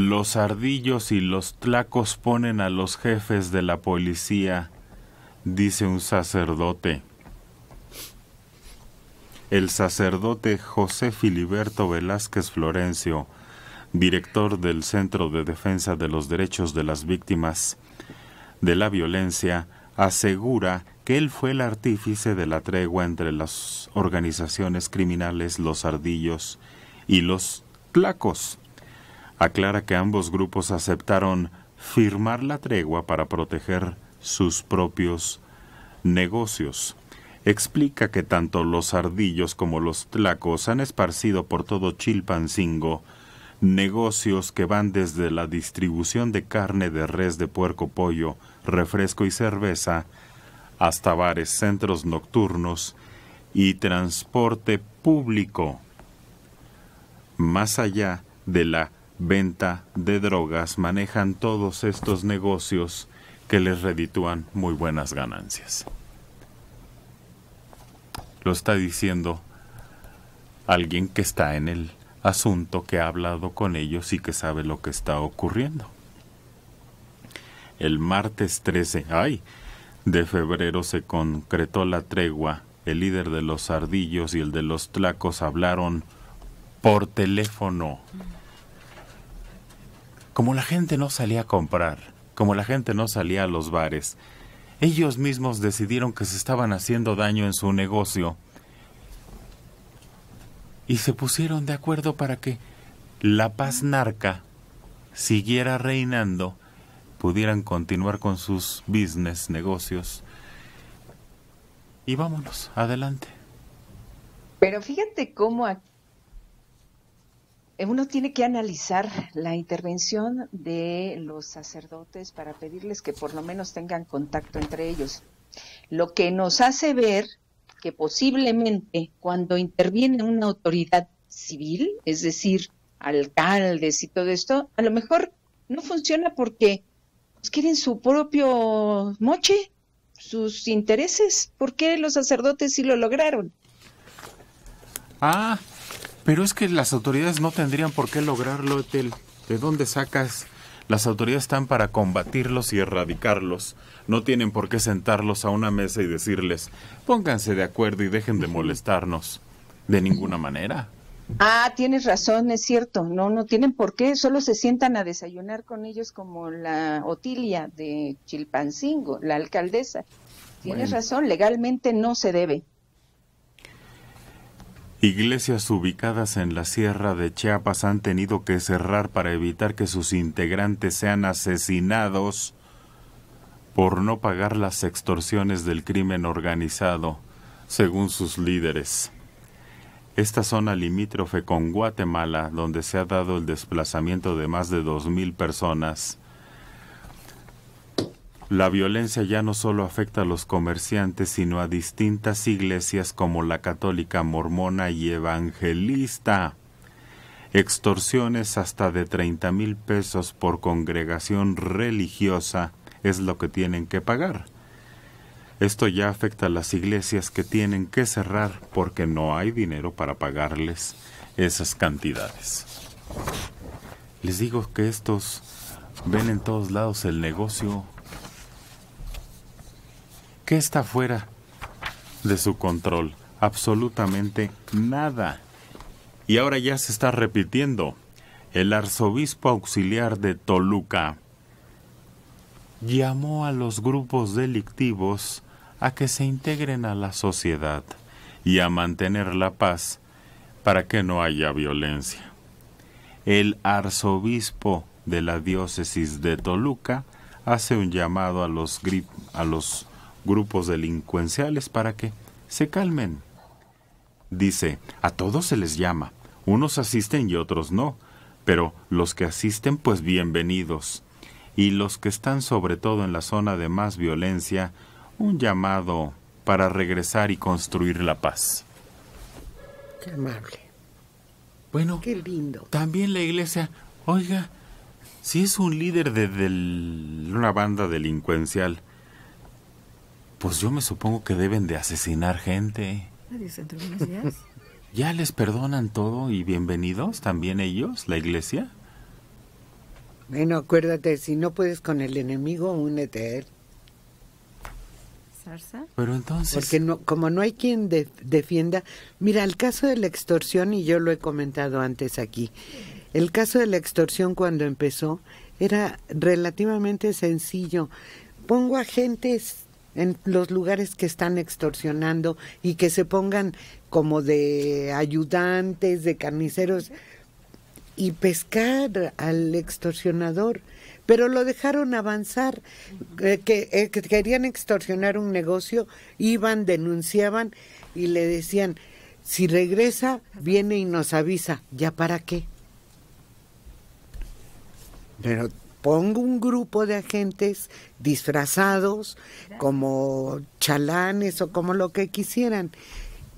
Los ardillos y los tlacos ponen a los jefes de la policía, dice un sacerdote. El sacerdote José Filiberto Velázquez Florencio, director del Centro de Defensa de los Derechos de las Víctimas de la Violencia, asegura que él fue el artífice de la tregua entre las organizaciones criminales Los Ardillos y los Tlacos aclara que ambos grupos aceptaron firmar la tregua para proteger sus propios negocios. Explica que tanto los ardillos como los tlacos han esparcido por todo Chilpancingo negocios que van desde la distribución de carne de res de puerco pollo, refresco y cerveza, hasta bares, centros nocturnos y transporte público, más allá de la venta de drogas, manejan todos estos negocios que les reditúan muy buenas ganancias. Lo está diciendo alguien que está en el asunto, que ha hablado con ellos y que sabe lo que está ocurriendo. El martes 13, ay, de febrero se concretó la tregua. El líder de los ardillos y el de los tlacos hablaron por teléfono. Como la gente no salía a comprar, como la gente no salía a los bares, ellos mismos decidieron que se estaban haciendo daño en su negocio y se pusieron de acuerdo para que la paz narca siguiera reinando, pudieran continuar con sus business, negocios. Y vámonos, adelante. Pero fíjate cómo aquí eh, uno tiene que analizar la intervención de los sacerdotes para pedirles que por lo menos tengan contacto entre ellos. Lo que nos hace ver que posiblemente cuando interviene una autoridad civil, es decir, alcaldes y todo esto, a lo mejor no funciona porque pues, quieren su propio moche, sus intereses. ¿Por qué los sacerdotes sí lo lograron? Ah, pero es que las autoridades no tendrían por qué lograrlo, Etel. ¿De dónde sacas? Las autoridades están para combatirlos y erradicarlos. No tienen por qué sentarlos a una mesa y decirles, pónganse de acuerdo y dejen de molestarnos. De ninguna manera. Ah, tienes razón, es cierto. No, no tienen por qué. Solo se sientan a desayunar con ellos como la Otilia de Chilpancingo, la alcaldesa. Tienes razón, legalmente no se debe. Iglesias ubicadas en la sierra de Chiapas han tenido que cerrar para evitar que sus integrantes sean asesinados por no pagar las extorsiones del crimen organizado, según sus líderes. Esta zona limítrofe con Guatemala, donde se ha dado el desplazamiento de más de 2.000 personas, la violencia ya no solo afecta a los comerciantes, sino a distintas iglesias como la católica, mormona y evangelista. Extorsiones hasta de 30 mil pesos por congregación religiosa es lo que tienen que pagar. Esto ya afecta a las iglesias que tienen que cerrar porque no hay dinero para pagarles esas cantidades. Les digo que estos ven en todos lados el negocio ¿Qué está fuera de su control? Absolutamente nada. Y ahora ya se está repitiendo. El arzobispo auxiliar de Toluca llamó a los grupos delictivos a que se integren a la sociedad y a mantener la paz para que no haya violencia. El arzobispo de la diócesis de Toluca hace un llamado a los, a los grupos delincuenciales para que se calmen. Dice, a todos se les llama, unos asisten y otros no, pero los que asisten pues bienvenidos. Y los que están sobre todo en la zona de más violencia, un llamado para regresar y construir la paz. Qué amable. Bueno, qué lindo. También la iglesia, oiga, si es un líder de, de una banda delincuencial, pues yo me supongo que deben de asesinar gente. ¿Ya les perdonan todo y bienvenidos también ellos, la iglesia? Bueno, acuérdate, si no puedes con el enemigo, únete a él. ¿Sarsa? Pero entonces... Porque como no hay quien defienda... Mira, el caso de la extorsión, y yo lo he comentado antes aquí, el caso de la extorsión cuando empezó era relativamente sencillo. Pongo agentes en los lugares que están extorsionando y que se pongan como de ayudantes, de carniceros y pescar al extorsionador. Pero lo dejaron avanzar, eh, eh, querían extorsionar un negocio, iban, denunciaban y le decían, si regresa, viene y nos avisa, ¿ya para qué? Pero pongo un grupo de agentes disfrazados como chalanes o como lo que quisieran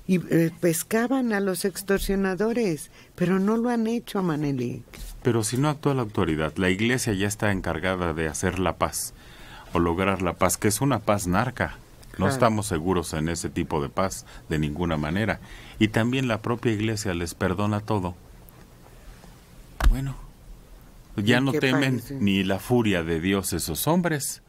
y eh, pescaban a los extorsionadores, pero no lo han hecho, Maneli. Pero si no actúa la autoridad, la iglesia ya está encargada de hacer la paz o lograr la paz, que es una paz narca. No estamos seguros en ese tipo de paz de ninguna manera. Y también la propia iglesia les perdona todo. Bueno, ya no temen ni la furia de Dios esos hombres,